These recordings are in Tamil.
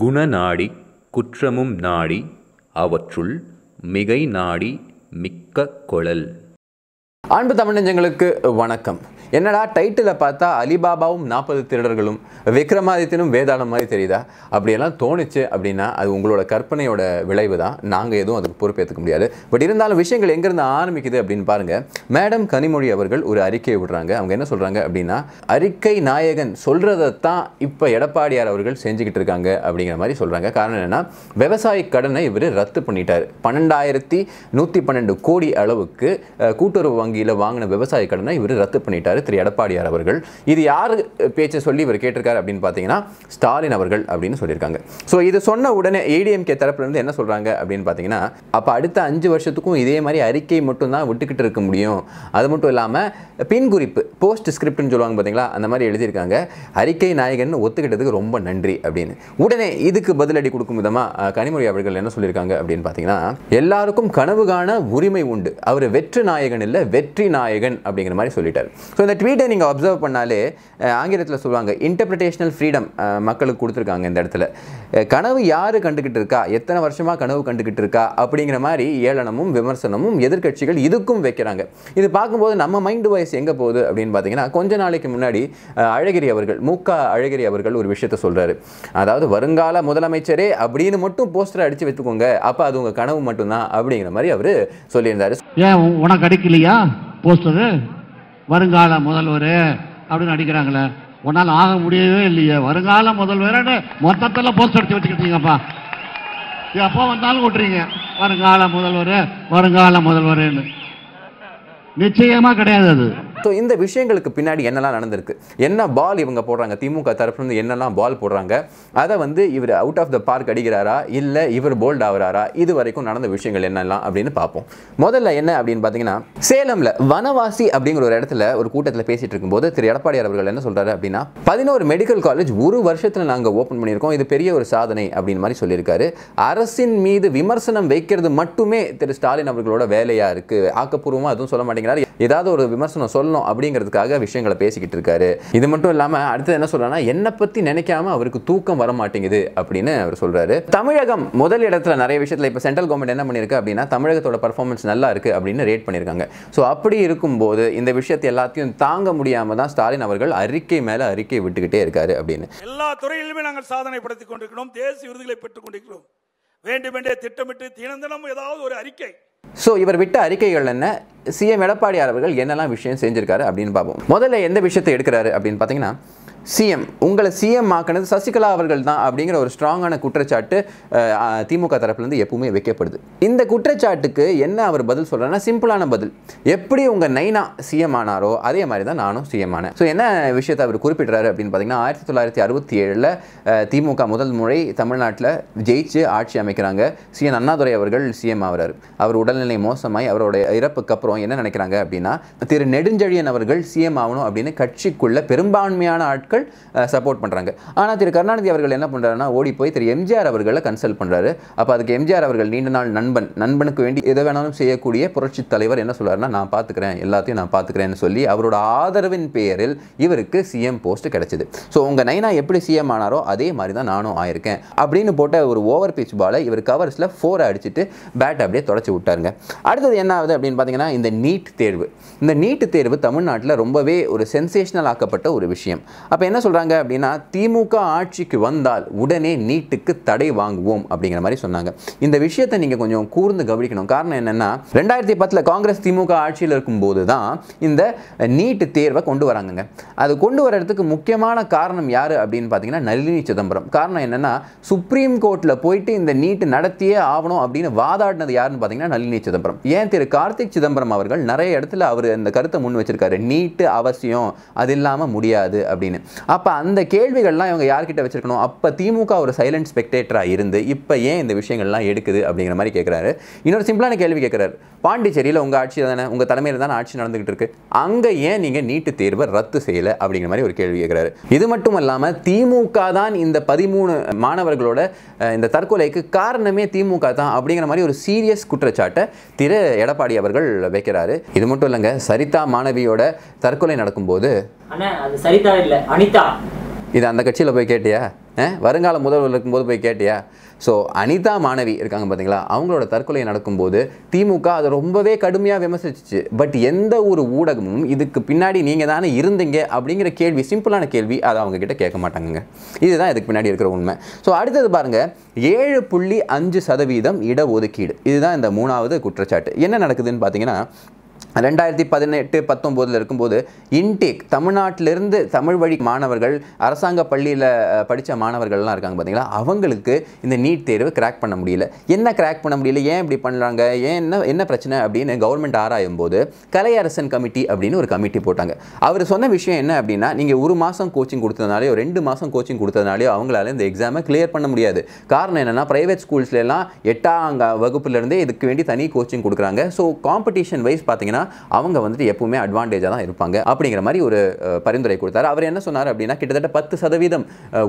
குணநாடி குற்றமும் நாடி அவற்றுள் மிகை நாடி மிக்க கொழல் அன்பு தமிழ் நெஞ்சங்களுக்கு வணக்கம் என்னடா டைட்டிலை பார்த்தா அலிபாபாவும் நாற்பது திருடர்களும் விக்ரமாதித்தனும் வேதாளம் மாதிரி தெரியுதா அப்படியெல்லாம் தோணுச்சு அப்படின்னா அது உங்களோட கற்பனையோட விளைவு தான் நாங்கள் எதுவும் அதுக்கு பொறுப்பேற்றுக்க முடியாது பட் இருந்தாலும் விஷயங்கள் எங்கேருந்து ஆரம்பிக்குது அப்படின்னு பாருங்கள் மேடம் கனிமொழி அவர்கள் ஒரு அறிக்கையை விடுறாங்க அவங்க என்ன சொல்கிறாங்க அப்படின்னா அறிக்கை நாயகன் சொல்கிறதைத்தான் இப்போ எடப்பாடியார் அவர்கள் செஞ்சுக்கிட்டு இருக்காங்க அப்படிங்கிற மாதிரி சொல்கிறாங்க காரணம் என்னென்னா விவசாய கடனை இவர் ரத்து பண்ணிட்டார் பன்னெண்டாயிரத்தி நூற்றி பன்னெண்டு கோடி அளவுக்கு கூட்டுறவு வங்கியில் வாங்கின விவசாய கடனை இவர் ரத்து பண்ணிட்டார் திரு எடப்பாடியார் அவர்கள் இது யார் பேச்சை சொல்லி இவர் கேட்டிருக்காரு அப்படின்னு பார்த்தீங்கன்னா ஸ்டாலின் அவர்கள் அப்படின்னு சொல்லியிருக்காங்க ஸோ இது சொன்ன உடனே ஏடிஎம்கே தரப்புலேருந்து என்ன சொல்கிறாங்க அப்படின்னு பார்த்தீங்கன்னா அப்போ அடுத்த அஞ்சு வருஷத்துக்கும் இதே மாதிரி அறிக்கை மட்டும்தான் விட்டுக்கிட்டு இருக்க முடியும் அது மட்டும் இல்லாமல் பின் குறிப்பு போஸ்ட் ஸ்கிரிப்ட்னு சொல்லுவாங்க பார்த்தீங்களா அந்த மாதிரி எழுதியிருக்காங்க அறிக்கை நாயகன் ஒத்துக்கிட்டதுக்கு ரொம்ப நன்றி அப்படின்னு உடனே இதுக்கு பதிலடி கொடுக்கும் விதமாக கனிமொழி அவர்கள் என்ன சொல்லியிருக்காங்க அப்படின்னு பார்த்தீங்கன்னா எல்லாருக்கும் கனவு காண உரிமை உண்டு அவர் வெற்றி நாயகன் இல்லை வெற்றி நாயகன் அப்படிங்கிற மாதிரி சொல்லிட்டார் ஸோ இந்த அந்த ட்வீட்டை நீங்கள் அப்சர்வ் பண்ணாலே ஆங்கிலத்தில் சொல்லுவாங்க இன்டர்பிரிட்டேஷனல் ஃப்ரீடம் மக்களுக்கு கொடுத்துருக்காங்க இந்த இடத்துல கனவு யார் கண்டுக்கிட்டு இருக்கா எத்தனை வருஷமாக கனவு கண்டுக்கிட்டு இருக்கா அப்படிங்கிற மாதிரி ஏளனமும் விமர்சனமும் எதிர்கட்சிகள் இதுக்கும் வைக்கிறாங்க இது பார்க்கும்போது நம்ம மைண்டு வாய்ஸ் எங்கே போகுது அப்படின்னு பார்த்தீங்கன்னா கொஞ்ச நாளைக்கு முன்னாடி அழகிரி அவர்கள் மூக்கா அழகிரி அவர்கள் ஒரு விஷயத்த சொல்கிறாரு அதாவது வருங்கால முதலமைச்சரே அப்படின்னு மட்டும் போஸ்டரை அடித்து வச்சுக்கோங்க அப்போ அது உங்கள் கனவு மட்டும்தான் அப்படிங்கிற மாதிரி அவர் சொல்லியிருந்தார் ஏன் உனக்கு அடிக்கலையா போஸ்டரு வருங்கால முதல்வர் அப்படின்னு அடிக்கிறாங்களே உன்னால் ஆக முடியவே இல்லையே வருங்கால முதல்வர்னு மொத்தத்தில் போஸ்ட் அடிச்சு வச்சுக்கிட்டீங்கப்பா எப்போ வந்தாலும் விட்டுறீங்க வருங்கால முதல்வர் வருங்கால முதல்வர்னு நிச்சயமாக கிடையாது அது ஸோ இந்த விஷயங்களுக்கு பின்னாடி என்னெல்லாம் நடந்திருக்கு என்ன பால் இவங்க போடுறாங்க திமுக தரப்புலேருந்து என்னெல்லாம் பால் போடுறாங்க அதை வந்து இவர் அவுட் ஆஃப் த பார்க் அடிக்கிறாரா இல்லை இவர் போல்ட் ஆகிறாரா இது வரைக்கும் நடந்த விஷயங்கள் என்னெல்லாம் அப்படின்னு பார்ப்போம் முதல்ல என்ன அப்படின்னு பார்த்தீங்கன்னா சேலமில் வனவாசி அப்படிங்கிற ஒரு இடத்துல ஒரு கூட்டத்தில் பேசிகிட்டு இருக்கும்போது திரு எடப்பாடி அவர்கள் என்ன சொல்கிறாரு அப்படின்னா பதினோரு மெடிக்கல் காலேஜ் ஒரு வருஷத்தில் நாங்கள் ஓப்பன் பண்ணியிருக்கோம் இது பெரிய ஒரு சாதனை அப்படின்னு மாதிரி சொல்லியிருக்காரு அரசின் மீது விமர்சனம் வைக்கிறது மட்டுமே திரு ஸ்டாலின் அவர்களோட வேலையாக இருக்குது ஆக்கப்பூர்வமாக எதுவும் சொல்ல மாட்டேங்கிறார் ஏதாவது ஒரு விமர்சனம் சொல்ல சொல்லணும் அப்படிங்கிறதுக்காக விஷயங்களை பேசிக்கிட்டு இருக்காரு இது மட்டும் இல்லாமல் அடுத்தது என்ன சொல்றாருன்னா என்னை பற்றி நினைக்காம அவருக்கு தூக்கம் வர மாட்டேங்குது அப்படின்னு அவர் சொல்றாரு தமிழகம் முதல் இடத்துல நிறைய விஷயத்தில் இப்போ சென்ட்ரல் கவர்மெண்ட் என்ன பண்ணியிருக்கு அப்படின்னா தமிழகத்தோட பர்ஃபார்மன்ஸ் நல்லா இருக்கு அப்படின்னு ரேட் பண்ணியிருக்காங்க ஸோ அப்படி இருக்கும்போது இந்த விஷயத்தை எல்லாத்தையும் தாங்க முடியாம தான் ஸ்டாலின் அவர்கள் அறிக்கை மேலே அறிக்கை விட்டுக்கிட்டே இருக்காரு அப்படின்னு எல்லா துறையிலுமே நாங்கள் சாதனை படுத்திக் கொண்டிருக்கிறோம் தேசிய விருதுகளை பெற்றுக் கொண்டிருக்கிறோம் வேண்டுமென்றே திட்டமிட்டு தினந்தனம் ஏதாவது ஒரு அறிக்கை ஸோ இவர் விட்ட அறிக்கைகள் என்ன சிஎம் எடப்பாடியார் அவர்கள் என்னெல்லாம் விஷயம் செஞ்சிருக்காரு அப்படின்னு பார்ப்போம் முதல்ல எந்த விஷயத்தை எடுக்கிறாரு அப்படின்னு பார்த்தீங்கன்னா சிஎம் உங்களை சிஎம் ஆக்கினது சசிகலா அவர்கள் தான் அப்படிங்கிற ஒரு ஸ்ட்ராங்கான குற்றச்சாட்டு திமுக தரப்புலேருந்து எப்பவுமே வைக்கப்படுது இந்த குற்றச்சாட்டுக்கு என்ன அவர் பதில் சொல்கிறாருன்னா சிம்பிளான பதில் எப்படி உங்கள் நைனா சிஎம் ஆனாரோ அதே மாதிரி தான் நானும் சிஎம் ஆனேன் ஸோ என்ன விஷயத்தை அவர் குறிப்பிடுறாரு அப்படின்னு பார்த்தீங்கன்னா ஆயிரத்தி தொள்ளாயிரத்தி அறுபத்தி ஏழில் திமுக முதல் முறை தமிழ்நாட்டில் ஜெயிச்சு ஆட்சி அமைக்கிறாங்க சிஎன் அண்ணாதுரை அவர்கள் சிஎம் ஆகிறார் அவர் உடல்நிலை மோசமாய் அவருடைய இறப்புக்கு அப்புறம் என்ன நினைக்கிறாங்க அப்படின்னா திரு நெடுஞ்செழியன் அவர்கள் சிஎம் ஆகணும் அப்படின்னு கட்சிக்குள்ள பெரும்பான்மையான ஆட்கள் மக்கள் சப்போர்ட் பண்ணுறாங்க ஆனால் திரு கருணாநிதி அவர்கள் என்ன பண்ணுறாருன்னா ஓடி போய் திரு எம்ஜிஆர் அவர்களை கன்சல்ட் பண்ணுறாரு அப்போ அதுக்கு எம்ஜிஆர் அவர்கள் நீண்ட நாள் நண்பன் நண்பனுக்கு வேண்டி எதை வேணாலும் செய்யக்கூடிய புரட்சி தலைவர் என்ன சொல்கிறாருன்னா நான் பார்த்துக்கிறேன் எல்லாத்தையும் நான் பார்த்துக்கிறேன்னு சொல்லி அவரோட ஆதரவின் பெயரில் இவருக்கு சிஎம் போஸ்ட் கிடைச்சிது ஸோ உங்கள் நைனா எப்படி சிஎம் ஆனாரோ அதே மாதிரி தான் நானும் ஆயிருக்கேன் அப்படின்னு போட்ட ஒரு ஓவர் பிச் பாலை இவர் கவர்ஸில் ஃபோரை அடிச்சுட்டு பேட்டை அப்படியே தொடச்சி விட்டாருங்க அடுத்தது என்ன ஆகுது அப்படின்னு பார்த்தீங்கன்னா இந்த நீட் தேர்வு இந்த நீட் தேர்வு தமிழ்நாட்டில் ரொம்பவே ஒரு சென்சேஷனல் ஆக்கப்பட்ட ஒரு விஷயம் அப்போ அப்போ என்ன சொல்கிறாங்க அப்படின்னா திமுக ஆட்சிக்கு வந்தால் உடனே நீட்டுக்கு தடை வாங்குவோம் அப்படிங்கிற மாதிரி சொன்னாங்க இந்த விஷயத்தை நீங்கள் கொஞ்சம் கூர்ந்து கவனிக்கணும் காரணம் என்னென்னா ரெண்டாயிரத்தி பத்தில் காங்கிரஸ் திமுக ஆட்சியில் இருக்கும்போது தான் இந்த நீட்டு தேர்வை கொண்டு வராங்கங்க அது கொண்டு வர்றதுக்கு முக்கியமான காரணம் யார் அப்படின்னு பார்த்தீங்கன்னா நளினி சிதம்பரம் காரணம் என்னென்னா சுப்ரீம் கோர்ட்டில் போயிட்டு இந்த நீட்டு நடத்தியே ஆகணும் அப்படின்னு வாதாடினது யாருன்னு பார்த்தீங்கன்னா நளினி சிதம்பரம் ஏன் திரு கார்த்திக் சிதம்பரம் அவர்கள் நிறைய இடத்துல அவர் இந்த கருத்தை முன் வச்சிருக்காரு நீட்டு அவசியம் அது இல்லாமல் முடியாது அப்படின்னு அப்போ அந்த கேள்விகள்லாம் இவங்க யார்கிட்ட வச்சிருக்கணும் அப்போ திமுக ஒரு சைலண்ட் ஸ்பெக்டேட்டராக இருந்து இப்போ ஏன் இந்த விஷயங்கள்லாம் எடுக்குது அப்படிங்கிற மாதிரி கேட்குறாரு இன்னொரு சிம்பிளான கேள்வி கேட்குறாரு பாண்டிச்சேரியில் உங்கள் ஆட்சி தானே உங்கள் தலைமையில் தானே ஆட்சி நடந்துகிட்டு இருக்கு அங்கே ஏன் நீங்கள் நீட்டு தேர்வை ரத்து செய்யலை அப்படிங்கிற மாதிரி ஒரு கேள்வி கேட்குறாரு இது மட்டும் இல்லாமல் திமுக தான் இந்த பதிமூணு மாணவர்களோட இந்த தற்கொலைக்கு காரணமே திமுக தான் அப்படிங்கிற மாதிரி ஒரு சீரியஸ் குற்றச்சாட்டை திரு எடப்பாடி அவர்கள் வைக்கிறாரு இது மட்டும் இல்லைங்க சரிதா மாணவியோட தற்கொலை நடக்கும்போது அனிதா இது அந்த கட்சியில் போய் கேட்டியா வருங்கால முதல்வர் இருக்கும்போது போய் கேட்டியா ஸோ அனிதா மாணவி இருக்காங்க பார்த்தீங்களா அவங்களோட தற்கொலை நடக்கும்போது திமுக அதை ரொம்பவே கடுமையாக விமர்சிச்சிச்சு பட் எந்த ஒரு ஊடகமும் இதுக்கு பின்னாடி நீங்கள் தானே இருந்தீங்க அப்படிங்கிற கேள்வி சிம்பிளான கேள்வி அதை அவங்கக்கிட்ட கேட்க மாட்டாங்க இதுதான் இதுக்கு பின்னாடி இருக்கிற உண்மை ஸோ அடுத்தது பாருங்கள் ஏழு புள்ளி அஞ்சு சதவீதம் இடஒதுக்கீடு இதுதான் இந்த மூணாவது குற்றச்சாட்டு என்ன நடக்குதுன்னு பார்த்தீங்கன்னா ரெண்டாயிரத்தி பதினெட்டு பத்தொம்போதில் இருக்கும்போது இன்டேக் தமிழ்நாட்டிலிருந்து தமிழ் வழி மாணவர்கள் அரசாங்க பள்ளியில் படித்த மாணவர்கள்லாம் இருக்காங்க பார்த்தீங்களா அவங்களுக்கு இந்த நீட் தேர்வு கிராக் பண்ண முடியல என்ன கிராக் பண்ண முடியல ஏன் இப்படி பண்ணுறாங்க ஏன் என்ன என்ன பிரச்சனை அப்படின்னு கவர்மெண்ட் ஆராயும் போது கலையரசன் கமிட்டி அப்படின்னு ஒரு கமிட்டி போட்டாங்க அவர் சொன்ன விஷயம் என்ன அப்படின்னா நீங்கள் ஒரு மாதம் கோச்சிங் கொடுத்ததுனாலையோ ரெண்டு மாதம் கோச்சிங் கொடுத்ததுனாலையோ அவங்களால இந்த எக்ஸாமை கிளியர் பண்ண முடியாது காரணம் என்னென்னா ப்ரைவேட் ஸ்கூல்ஸ்லாம் எட்டாம் வகுப்புலேருந்தே இதுக்கு வேண்டி தனி கோச்சிங் கொடுக்குறாங்க ஸோ காம்படிஷன் வைஸ் பார்த்தீங்கன்னா அப்படின்னா அவங்க வந்துட்டு எப்பவுமே அட்வான்டேஜாக தான் இருப்பாங்க அப்படிங்கிற மாதிரி ஒரு பரிந்துரை கொடுத்தாரு அவர் என்ன சொன்னார் அப்படின்னா கிட்டத்தட்ட பத்து சதவீதம்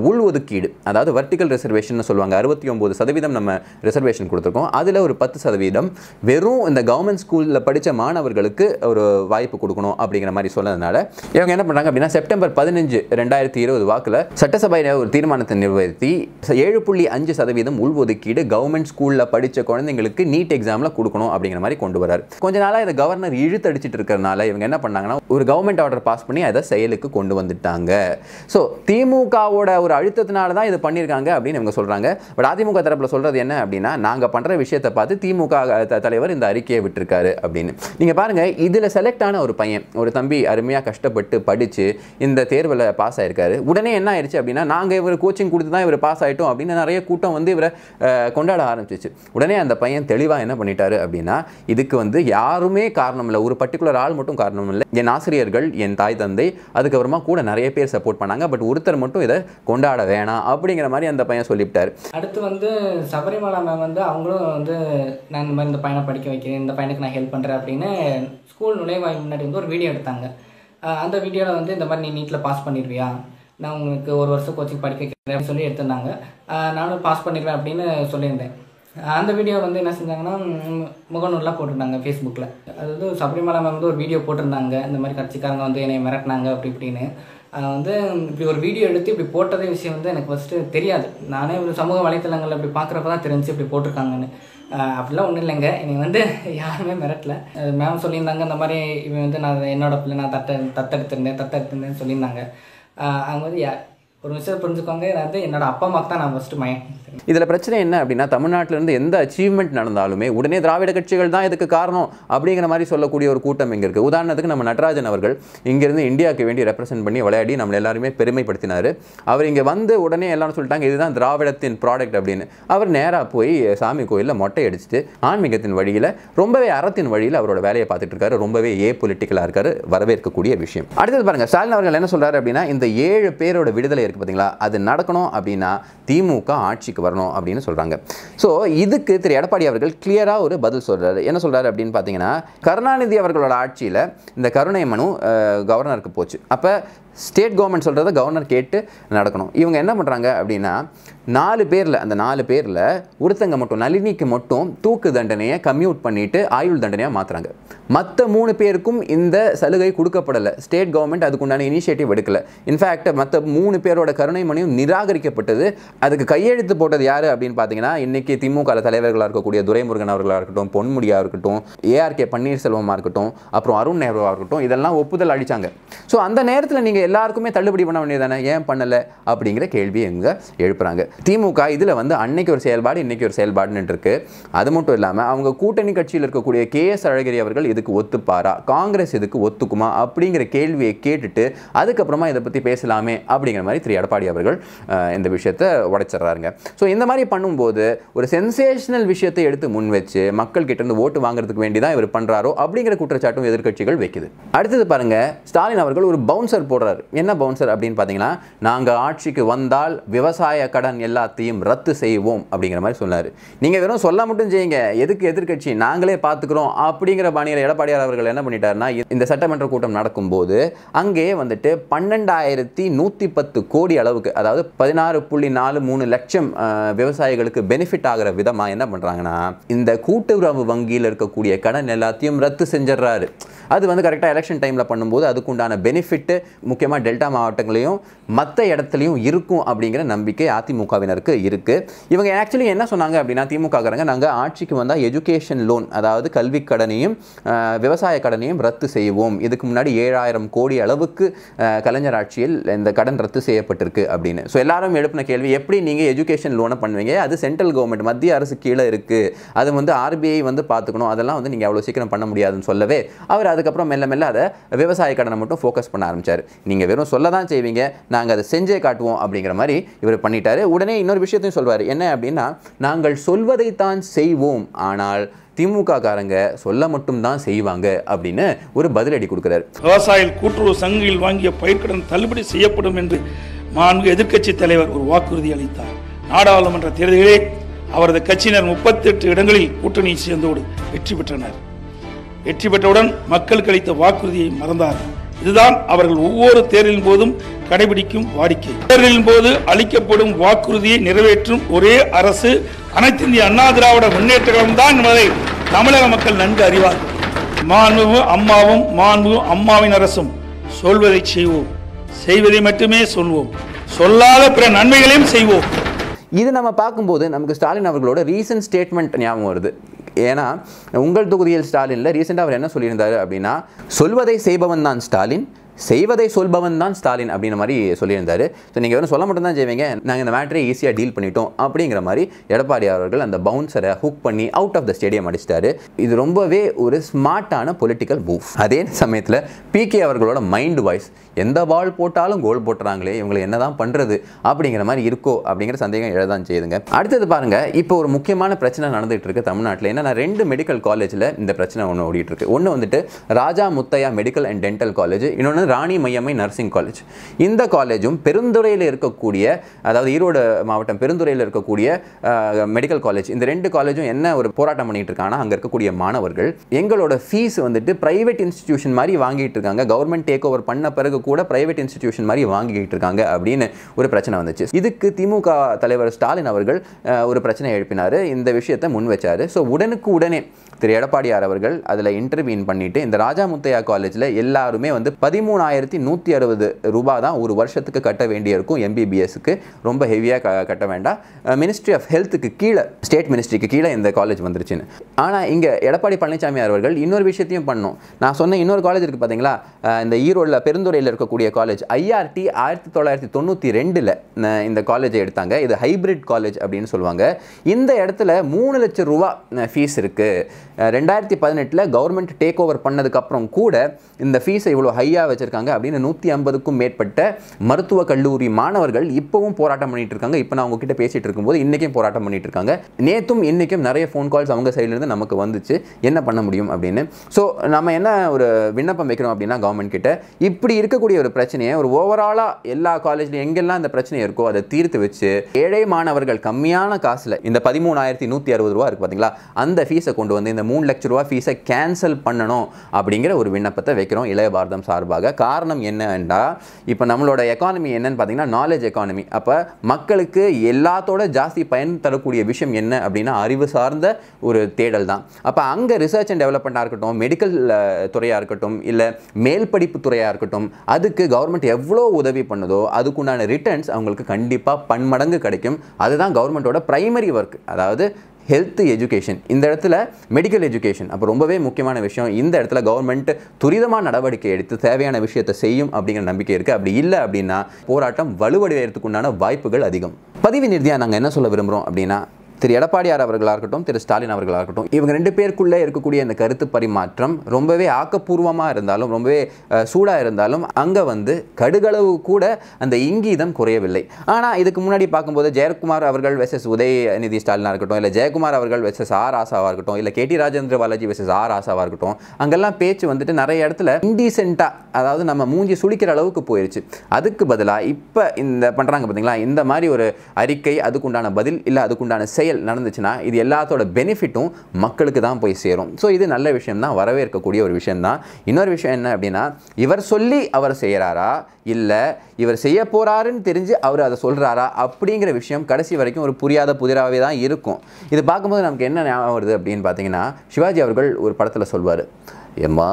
உள்ஒதுக்கீடு அதாவது வர்டிக்கல் ரிசர்வேஷன் சொல்லுவாங்க அறுபத்தி ஒம்பது சதவீதம் நம்ம ரிசர்வேஷன் கொடுத்துருக்கோம் அதில் ஒரு பத்து சதவீதம் வெறும் இந்த கவர்மெண்ட் ஸ்கூலில் படித்த மாணவர்களுக்கு ஒரு வாய்ப்பு கொடுக்கணும் அப்படிங்கிற மாதிரி சொன்னதுனால இவங்க என்ன பண்ணுறாங்க அப்படின்னா செப்டம்பர் பதினஞ்சு ரெண்டாயிரத்தி இருபது வாக்கில் சட்டசபையில் ஒரு தீர்மானத்தை நிர்வகித்து ஏழு புள்ளி அஞ்சு சதவீதம் உள்ஒதுக்கீடு கவர்மெண்ட் ஸ்கூலில் படித்த குழந்தைங்களுக்கு நீட் எக்ஸாமில் கொடுக்கணும் அப்படிங்கிற மாதிரி கொண்டு வரார் கொஞ்ச நாளாக இந்த கவர்னர் இழுத்தடிச்சிட்டு இருக்கிறனால இவங்க என்ன பண்ணாங்கன்னா ஒரு கவர்மெண்ட் ஆர்டர் பாஸ் பண்ணி அதை செயலுக்கு கொண்டு வந்துட்டாங்க ஸோ திமுகவோட ஒரு அழுத்தத்தினால தான் இது பண்ணியிருக்காங்க அப்படின்னு இவங்க சொல்கிறாங்க பட் அதிமுக தரப்பில் சொல்கிறது என்ன அப்படின்னா நாங்கள் பண்ணுற விஷயத்தை பார்த்து திமுக தலைவர் இந்த அறிக்கையை விட்டுருக்காரு அப்படின்னு நீங்கள் பாருங்கள் இதில் செலக்ட் ஆன ஒரு பையன் ஒரு தம்பி அருமையாக கஷ்டப்பட்டு படித்து இந்த தேர்வில் பாஸ் ஆயிருக்காரு உடனே என்ன ஆயிடுச்சு அப்படின்னா நாங்கள் இவர் கோச்சிங் கொடுத்து தான் இவர் பாஸ் ஆகிட்டோம் அப்படின்னு நிறைய கூட்டம் வந்து இவரை கொண்டாட ஆரம்பிச்சிச்சு உடனே அந்த பையன் தெளிவாக என்ன பண்ணிட்டாரு அப்படின்னா இதுக்கு வந்து யாருமே காரணம் இல்லை ஒரு பர்டிகுலர் ஆள் மட்டும் காரணம் இல்லை என் ஆசிரியர்கள் என் தாய் தந்தை அதுக்கப்புறமா கூட நிறைய பேர் சப்போர்ட் பண்ணாங்க பட் ஒருத்தர் மட்டும் இதை கொண்டாட வேணாம் அப்படிங்கிற மாதிரி அந்த பையன் சொல்லிவிட்டார் அடுத்து வந்து சபரிமலா மேம் வந்து அவங்களும் வந்து நான் இந்த மாதிரி இந்த பையனை படிக்க வைக்கிறேன் இந்த பையனுக்கு நான் ஹெல்ப் பண்ணுறேன் அப்படின்னு ஸ்கூல் நுழைவாய் முன்னாடி வந்து ஒரு வீடியோ எடுத்தாங்க அந்த வீடியோவில் வந்து இந்த மாதிரி நீ நீட்டில் பாஸ் பண்ணிடுவியா நான் உங்களுக்கு ஒரு வருஷம் கோச்சிங் படிக்க வைக்கிறேன் அப்படின்னு சொல்லி எடுத்திருந்தாங்க நானும் பாஸ் பண்ணிடுவேன் அப்படின்னு சொல்லியிருந்தேன் அந்த வீடியோ வந்து என்ன செஞ்சாங்கன்னா முகநூல்லாம் போட்டிருந்தாங்க ஃபேஸ்புக்கில் அதாவது சபரிமலை மேம் வந்து ஒரு வீடியோ போட்டிருந்தாங்க இந்த மாதிரி கட்சிக்காரங்க வந்து என்னை மிரட்டினாங்க அப்படி இப்படின்னு வந்து இப்படி ஒரு வீடியோ எடுத்து இப்படி போட்டதே விஷயம் வந்து எனக்கு ஃபஸ்ட்டு தெரியாது நானே ஒரு சமூக வலைத்தளங்களில் இப்படி பார்க்குறப்ப தான் தெரிஞ்சு இப்படி போட்டிருக்காங்கன்னு அப்படிலாம் ஒன்றும் இல்லைங்க என்னை வந்து யாருமே மிரட்டல மேம் சொல்லியிருந்தாங்க இந்த மாதிரி இவன் வந்து நான் என்னோட பிள்ளை நான் தத்த தத்தெடுத்துருந்தேன் தத்தெடுத்துருந்தேன்னு சொல்லியிருந்தாங்க அவங்க வந்து ஒரு மிஸ்டேக் புரிஞ்சுக்கோங்க அதாவது என்னோட அப்பா அம்மாக்கு தான் நான் ஃபஸ்ட்டு மயன் இதில் பிரச்சனை என்ன அப்படின்னா தமிழ்நாட்டிலேருந்து எந்த அச்சீவ்மெண்ட் நடந்தாலுமே உடனே திராவிட கட்சிகள் தான் இதுக்கு காரணம் அப்படிங்கிற மாதிரி சொல்லக்கூடிய ஒரு கூட்டம் இங்கே இருக்குது உதாரணத்துக்கு நம்ம நடராஜன் அவர்கள் இங்கேருந்து இந்தியாவுக்கு வேண்டி ரெப்ரசென்ட் பண்ணி விளையாடி நம்மளை எல்லாருமே பெருமைப்படுத்தினார் அவர் இங்கே வந்து உடனே எல்லாரும் சொல்லிட்டாங்க இதுதான் திராவிடத்தின் ப்ராடக்ட் அப்படின்னு அவர் நேராக போய் சாமி கோயிலில் மொட்டை அடிச்சுட்டு ஆன்மீகத்தின் வழியில் ரொம்பவே அறத்தின் வழியில் அவரோட வேலையை பார்த்துட்டு இருக்காரு ரொம்பவே ஏ பொலிட்டிக்கலாக இருக்காரு வரவேற்கக்கூடிய விஷயம் அடுத்தது பாருங்கள் ஸ்டாலின் அவர்கள் என்ன சொல்கிறாரு அப்படின்னா இந்த ஏழு பேரோட விடுதலை இருக்குது பார்த்தீங்களா அது நடக்கணும் அப்படின்னா திமுக ஆட்சிக்கு வரணும் அப்படின்னு சொல்கிறாங்க ஸோ இதுக்கு திரு எடப்பாடி அவர்கள் கிளியராக ஒரு பதில் சொல்கிறாரு என்ன சொல்கிறாரு அப்படின்னு பார்த்தீங்கன்னா கருணாநிதி அவர்களோட ஆட்சியில் இந்த கருணை மனு கவர்னருக்கு போச்சு அப்போ ஸ்டேட் கவர்மெண்ட் சொல்கிறத கவர்னர் கேட்டு நடக்கணும் இவங்க என்ன பண்ணுறாங்க அப்படின்னா நாலு பேரில் அந்த நாலு பேரில் ஒருத்தங்க மட்டும் நளினிக்கு மட்டும் தூக்கு தண்டனையை கம்யூட் பண்ணிவிட்டு ஆயுள் தண்டனையாக மாற்றுறாங்க மற்ற மூணு பேருக்கும் இந்த சலுகை கொடுக்கப்படலை ஸ்டேட் கவர்மெண்ட் அதுக்குண்டான இனிஷியேட்டிவ் எடுக்கலை இன்ஃபேக்ட் மற்ற மூணு பேரோட கருணை மனையும் நிராகரிக்கப்பட்டது அதுக்கு கையெழுத்து போட்டது யார் அப்படின்னு பார்த்தீங்கன்னா இன்றைக்கி திமுக தலைவர்களாக இருக்கக்கூடிய துரைமுருகன் அவர்களாக இருக்கட்டும் பொன்முடியாக இருக்கட்டும் ஏஆர்கே பன்னீர்செல்வமாக இருக்கட்டும் அப்புறம் அருண் நேருவாக இருக்கட்டும் இதெல்லாம் ஒப்புதல் அடித்தாங்க ஸோ அந்த நேரத்தில் நீங்கள் எல்லாருக்குமே தள்ளுபடி பண்ண வேண்டியதானே ஏன் பண்ணலை அப்படிங்கிற கேள்வி எங்கே எழுப்புறாங்க திமுக இதில் வந்து அன்னைக்கு ஒரு செயல்பாடு இன்றைக்கி ஒரு செயல்பாடுன்னு இருக்கு அது மட்டும் இல்லாமல் அவங்க கூட்டணி கட்சியில் இருக்கக்கூடிய கே எஸ் அழகிரி அவர்கள் இதுக்கு ஒத்துப்பாரா காங்கிரஸ் இதுக்கு ஒத்துக்குமா அப்படிங்கிற கேள்வியை கேட்டுட்டு அதுக்கப்புறமா இதை பற்றி பேசலாமே அப்படிங்கிற மாதிரி திரு எடப்பாடி அவர்கள் இந்த விஷயத்தை உடைச்சிட்றாருங்க ஸோ இந்த மாதிரி பண்ணும்போது ஒரு சென்சேஷனல் விஷயத்தை எடுத்து முன் வச்சு மக்கள் இருந்து ஓட்டு வாங்குறதுக்கு வேண்டி தான் இவர் பண்ணுறாரோ அப்படிங்கிற குற்றச்சாட்டும் எதிர்கட்சிகள் வைக்குது அடுத்தது பாருங்கள் ஸ்டாலின் அவர்கள் ஒரு பவுன்சர் போடுறாரு சொல்கிறார் என்ன பவுன்சர் அப்படின்னு பார்த்தீங்கன்னா நாங்கள் ஆட்சிக்கு வந்தால் விவசாய கடன் எல்லாத்தையும் ரத்து செய்வோம் அப்படிங்கிற மாதிரி சொன்னார் நீங்கள் வெறும் சொல்ல மட்டும் செய்யுங்க எதுக்கு எதிர்கட்சி நாங்களே பார்த்துக்கிறோம் அப்படிங்கிற பாணியில் எடப்பாடியார் அவர்கள் என்ன பண்ணிட்டாருன்னா இந்த சட்டமன்ற கூட்டம் நடக்கும்போது அங்கே வந்துட்டு பன்னெண்டாயிரத்தி நூற்றி பத்து கோடி அளவுக்கு அதாவது பதினாறு புள்ளி நாலு மூணு லட்சம் விவசாயிகளுக்கு பெனிஃபிட் ஆகிற விதமாக என்ன பண்ணுறாங்கன்னா இந்த கூட்டுறவு வங்கியில் இருக்கக்கூடிய கடன் எல்லாத்தையும் ரத்து செஞ்சிடுறாரு அது வந்து கரெக்டாக எலெக்ஷன் டைமில் பண்ணும்போது அதுக்குண்டான பெனிஃபிட்டு முக்கிய முக்கியமாக டெல்டா மாவட்டங்களையும் மற்ற இடத்துலையும் இருக்கும் அப்படிங்கிற நம்பிக்கை அதிமுகவினருக்கு இருக்குது இவங்க ஆக்சுவலி என்ன சொன்னாங்க அப்படின்னா திமுகங்கிறாங்க நாங்கள் ஆட்சிக்கு வந்தால் எஜுகேஷன் லோன் அதாவது கல்வி கடனையும் விவசாய கடனையும் ரத்து செய்வோம் இதுக்கு முன்னாடி ஏழாயிரம் கோடி அளவுக்கு கலைஞர் ஆட்சியில் இந்த கடன் ரத்து செய்யப்பட்டிருக்கு அப்படின்னு ஸோ எல்லாரும் எழுப்பின கேள்வி எப்படி நீங்கள் எஜுகேஷன் லோனை பண்ணுவீங்க அது சென்ட்ரல் கவர்மெண்ட் மத்திய அரசு கீழே இருக்குது அது வந்து ஆர்பிஐ வந்து பார்த்துக்கணும் அதெல்லாம் வந்து நீங்கள் அவ்வளோ சீக்கிரம் பண்ண முடியாதுன்னு சொல்லவே அவர் அதுக்கப்புறம் மெல்ல மெல்ல அதை விவசாய கடனை மட்டும் ஃபோக்கஸ் பண்ண ஆரம்பித்தார் நீங்கள் வெறும் சொல்ல தான் செய்வீங்க நாங்கள் அதை செஞ்சே காட்டுவோம் அப்படிங்கிற மாதிரி இவர் பண்ணிட்டாரு உடனே இன்னொரு விஷயத்தையும் சொல்வார் என்ன அப்படின்னா நாங்கள் சொல்வதைத்தான் செய்வோம் ஆனால் திமுக காரங்க சொல்ல மட்டும்தான் செய்வாங்க அப்படின்னு ஒரு பதிலடி கொடுக்கிறார் விவசாயிகள் கூட்டுறவு சங்கில் வாங்கிய பயிர்க்கடன் தள்ளுபடி செய்யப்படும் என்று மாண்பு எதிர்க்கட்சி தலைவர் ஒரு வாக்குறுதி அளித்தார் நாடாளுமன்ற தேர்தலிலே அவரது கட்சியினர் முப்பத்தி எட்டு இடங்களில் கூட்டணி சேர்ந்தோடு வெற்றி பெற்றனர் வெற்றி பெற்றவுடன் மக்களுக்கு அளித்த வாக்குறுதியை மறந்தார்கள் இதுதான் அவர்கள் ஒவ்வொரு தேர்தலின் போதும் கடைபிடிக்கும் வாடிக்கை தேர்தலின் போது அளிக்கப்படும் வாக்குறுதியை நிறைவேற்றும் ஒரே அரசு அனைத்து இந்திய அண்ணா திராவிட முன்னேற்ற கழகம் தான் என்பதை தமிழக மக்கள் நன்கு அறிவார் மாண்பு அம்மாவும் மாண்பு அம்மாவின் அரசும் சொல்வதை செய்வோம் செய்வதை மட்டுமே சொல்வோம் சொல்லாத பிற நன்மைகளையும் செய்வோம் இது நம்ம பார்க்கும்போது நமக்கு ஸ்டாலின் அவர்களோட ரீசன்ட் ஸ்டேட்மெண்ட் ஞாபகம் வருது ஏன்னா உங்கள் தொகுதியில் ஸ்டாலினில் ரீசெண்டாக அவர் என்ன சொல்லியிருந்தார் அப்படின்னா சொல்வதை செய்பவன் தான் ஸ்டாலின் செய்வதை சொல்பவன் தான் ஸ்டாலின் அப்படின்ற மாதிரி சொல்லியிருந்தார் ஸோ நீங்கள் வெறும் சொல்ல மட்டும் தான் செய்வீங்க நாங்கள் இந்த மேட்டரை ஈஸியாக டீல் பண்ணிட்டோம் அப்படிங்கிற மாதிரி எடப்பாடி அவர்கள் அந்த பவுன்சரை ஹுக் பண்ணி அவுட் ஆஃப் த ஸ்டேடியம் அடிச்சிட்டாரு இது ரொம்பவே ஒரு ஸ்மார்ட்டான பொலிட்டிக்கல் மூவ் அதே சமயத்தில் பிகே அவர்களோட மைண்ட் வாய்ஸ் எந்த பால் போட்டாலும் கோல் போட்டுறாங்களே இவங்களை என்ன தான் பண்ணுறது அப்படிங்கிற மாதிரி இருக்கோ அப்படிங்கிற சந்தேகம் எழுதான் செய்யுதுங்க அடுத்தது பாருங்கள் இப்போ ஒரு முக்கியமான பிரச்சனை நடந்துகிட்டு இருக்குது தமிழ்நாட்டில் என்னென்னா ரெண்டு மெடிக்கல் காலேஜில் இந்த பிரச்சனை ஒன்று ஓடிட்டு இருக்கு ஒன்று வந்துட்டு Raja Muthiah medical and dental college இன்னொன்று ராணி மையம்மை நர்சிங் காலேஜ் இந்த காலேஜும் பெருந்துறையில் இருக்கக்கூடிய அதாவது ஈரோடு மாவட்டம் பெருந்துறையில் இருக்கக்கூடிய மெடிக்கல் காலேஜ் இந்த ரெண்டு காலேஜும் என்ன ஒரு போராட்டம் பண்ணிகிட்டு இருக்காங்கன்னா அங்கே இருக்கக்கூடிய மாணவர்கள் எங்களோட ஃபீஸ் வந்துட்டு ப்ரைவேட் இன்ஸ்டிடியூஷன் மாதிரி வாங்கிட்டு இருக்காங்க கவர்மெண்ட் டேக் ஓவர் பண்ண பிறகு கூட பிரைவேட் இன்ஸ்டிடியூஷன் மாதிரி வாங்கிக்கிட்டு இருக்காங்க அப்படின்னு ஒரு பிரச்சனை வந்துச்சு இதுக்கு திமுக தலைவர் ஸ்டாலின் அவர்கள் ஒரு பிரச்சனை எழுப்பினார் இந்த விஷயத்தை முன் வச்சார் ஸோ உடனுக்கு உடனே திரு எடப்பாடியார் அவர்கள் அதில் இன்டர்வியூன் பண்ணிவிட்டு இந்த ராஜா முத்தையா காலேஜில் எல்லாருமே வந்து பதிமூணாயிரத்தி நூற்றி அறுபது ரூபா தான் ஒரு வருஷத்துக்கு கட்ட வேண்டியிருக்கும் எம்பிபிஎஸ்க்கு ரொம்ப ஹெவியாக க கட்ட வேண்டாம் மினிஸ்ட்ரி ஆஃப் ஹெல்த்துக்கு கீழே ஸ்டேட் மினிஸ்ட்ரிக்கு கீழே இந்த காலேஜ் வந்துருச்சுன்னு ஆனால் இங்கே எடப்பாடி பழனிசாமி அவர்கள் இன்னொரு விஷயத்தையும் பண்ணும் நான் சொன்ன இன்னொரு காலேஜ் இருக்குது பார்த்தீங்களா இந்த ஈரோடில் பெருந்துறையில் இருக்கக்கூடிய காலேஜ் ஐஆர்டி ஆயிரத்தி தொள்ளாயிரத்தி தொண்ணூற்றி ரெண்டில் இந்த காலேஜை எடுத்தாங்க இது ஹைப்ரிட் காலேஜ் அப்படின்னு சொல்லுவாங்க இந்த இடத்துல மூணு லட்சம் ரூபா ஃபீஸ் இருக்குது ரெண்டாயிரத்தி பதினெட்டில் கவர்மெண்ட் டேக் ஓவர் பண்ணதுக்கப்புறம் கூட இந்த ஃபீஸை இவ்வளோ ஹையாக வச்சுருக்காங்க அப்படின்னு நூற்றி ஐம்பதுக்கும் மேற்பட்ட மருத்துவ கல்லூரி மாணவர்கள் இப்போவும் போராட்டம் பண்ணிகிட்டு இருக்காங்க இப்போ நான் உங்ககிட்ட பேசிகிட்டு இருக்கும்போது இன்றைக்கும் போராட்டம் பண்ணிகிட்டு இருக்காங்க நேற்றும் இன்றைக்கும் நிறைய ஃபோன் கால்ஸ் அவங்க சைட்லேருந்து நமக்கு வந்துச்சு என்ன பண்ண முடியும் அப்படின்னு ஸோ நம்ம என்ன ஒரு விண்ணப்பம் வைக்கிறோம் அப்படின்னா கவர்மெண்ட் கிட்ட இப்படி இருக்க இருக்கக்கூடிய ஒரு பிரச்சனையை ஒரு ஓவராலாக எல்லா காலேஜ்லையும் எங்கெல்லாம் இந்த பிரச்சனை இருக்கோ அதை தீர்த்து வச்சு ஏழை மாணவர்கள் கம்மியான காசில் இந்த பதிமூணாயிரத்தி நூற்றி அறுபது ரூபா இருக்குது பார்த்தீங்களா அந்த ஃபீஸை கொண்டு வந்து இந்த மூணு லட்ச ரூபா ஃபீஸை கேன்சல் பண்ணணும் அப்படிங்கிற ஒரு விண்ணப்பத்தை வைக்கிறோம் இளைய பாரதம் சார்பாக காரணம் என்னன்னா இப்போ நம்மளோட எக்கானமி என்னன்னு பார்த்தீங்கன்னா நாலேஜ் எக்கானமி அப்போ மக்களுக்கு எல்லாத்தோட ஜாஸ்தி பயன் தரக்கூடிய விஷயம் என்ன அப்படின்னா அறிவு சார்ந்த ஒரு தேடல் தான் அப்போ அங்கே ரிசர்ச் அண்ட் டெவலப்மெண்ட்டாக இருக்கட்டும் மெடிக்கல் துறையாக இருக்கட்டும் இல்லை மேல் படிப்பு துறையாக இருக்கட்டும் அதுக்கு கவர்மெண்ட் எவ்வளோ உதவி பண்ணுதோ அதுக்குண்டான ரிட்டர்ன்ஸ் அவங்களுக்கு கண்டிப்பாக பன்மடங்கு கிடைக்கும் அதுதான் கவர்மெண்ட்டோட ப்ரைமரி ஒர்க் அதாவது ஹெல்த் எஜுகேஷன் இந்த இடத்துல மெடிக்கல் எஜுகேஷன் அப்போ ரொம்பவே முக்கியமான விஷயம் இந்த இடத்துல கவர்மெண்ட் துரிதமாக நடவடிக்கை எடுத்து தேவையான விஷயத்தை செய்யும் அப்படிங்கிற நம்பிக்கை இருக்குது அப்படி இல்லை அப்படின்னா போராட்டம் வலுவடைவதற்குண்டான வாய்ப்புகள் அதிகம் பதிவு நிறுதியாக நாங்கள் என்ன சொல்ல விரும்புகிறோம் அப்படின்னா திரு எடப்பாடியார் அவர்களாக இருக்கட்டும் திரு ஸ்டாலின் அவர்களாக இருக்கட்டும் இவங்க ரெண்டு பேருக்குள்ளே இருக்கக்கூடிய இந்த கருத்து பரிமாற்றம் ரொம்பவே ஆக்கப்பூர்வமாக இருந்தாலும் ரொம்பவே சூடாக இருந்தாலும் அங்கே வந்து கடுகளவு கூட அந்த இங்கீதம் குறையவில்லை ஆனால் இதுக்கு முன்னாடி பார்க்கும்போது ஜெயக்குமார் அவர்கள் வெசஸ் உதயநிதி ஸ்டாலினாக இருக்கட்டும் இல்லை ஜெயக்குமார் அவர்கள் வெசஸ் ஆர் ஆசாவாக இருக்கட்டும் இல்லை K T Rajendra Balaji versus ஆர் ஆசாவாக இருக்கட்டும் அங்கெல்லாம் பேச்சு வந்துட்டு நிறைய இடத்துல இன்டீசென்ட்டாக அதாவது நம்ம மூஞ்சி சுழிக்கிற அளவுக்கு போயிடுச்சு அதுக்கு பதிலாக இப்போ இந்த பண்ணுறாங்க பார்த்தீங்களா இந்த மாதிரி ஒரு அறிக்கை அதுக்குண்டான பதில் இல்லை அதுக்குண்டான செயல் நடந்துச்சுன்னா இது எல்லாத்தோட பெனிஃபிட்டும் மக்களுக்கு தான் போய் சேரும் ஸோ இது நல்ல விஷயம் தான் வரவேற்கக்கூடிய ஒரு விஷயம் தான் இன்னொரு விஷயம் என்ன அப்படின்னா இவர் சொல்லி அவர் செய்கிறாரா இல்லை இவர் செய்ய போகிறாருன்னு தெரிஞ்சு அவர் அதை சொல்கிறாரா அப்படிங்கிற விஷயம் கடைசி வரைக்கும் ஒரு புரியாத புதிராகவே தான் இருக்கும் இது பார்க்கும்போது நமக்கு என்ன ஞாபகம் வருது அப்படின்னு பார்த்தீங்கன்னா சிவாஜி அவர்கள் ஒரு படத்தில் சொல்வார் எம்மா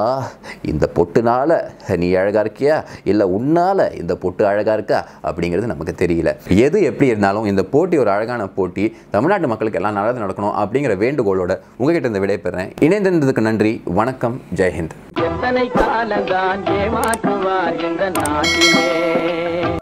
இந்த பொட்டுனால நீ அழகாக இருக்கியா இல்லை உன்னால் இந்த பொட்டு அழகாக இருக்கா அப்படிங்கிறது நமக்கு தெரியல எது எப்படி இருந்தாலும் இந்த போட்டி ஒரு அழகான போட்டி தமிழ்நாட்டு மக்களுக்கு எல்லாம் நல்லது நடக்கணும் அப்படிங்கிற வேண்டுகோளோட உங்ககிட்ட இந்த விடைபெறேன் இணைந்திருந்ததுக்கு நன்றி வணக்கம் ஜெயஹிந்த் எத்தனை காலந்தான் ஏமாற்றுவார் இந்த நாட்டிலே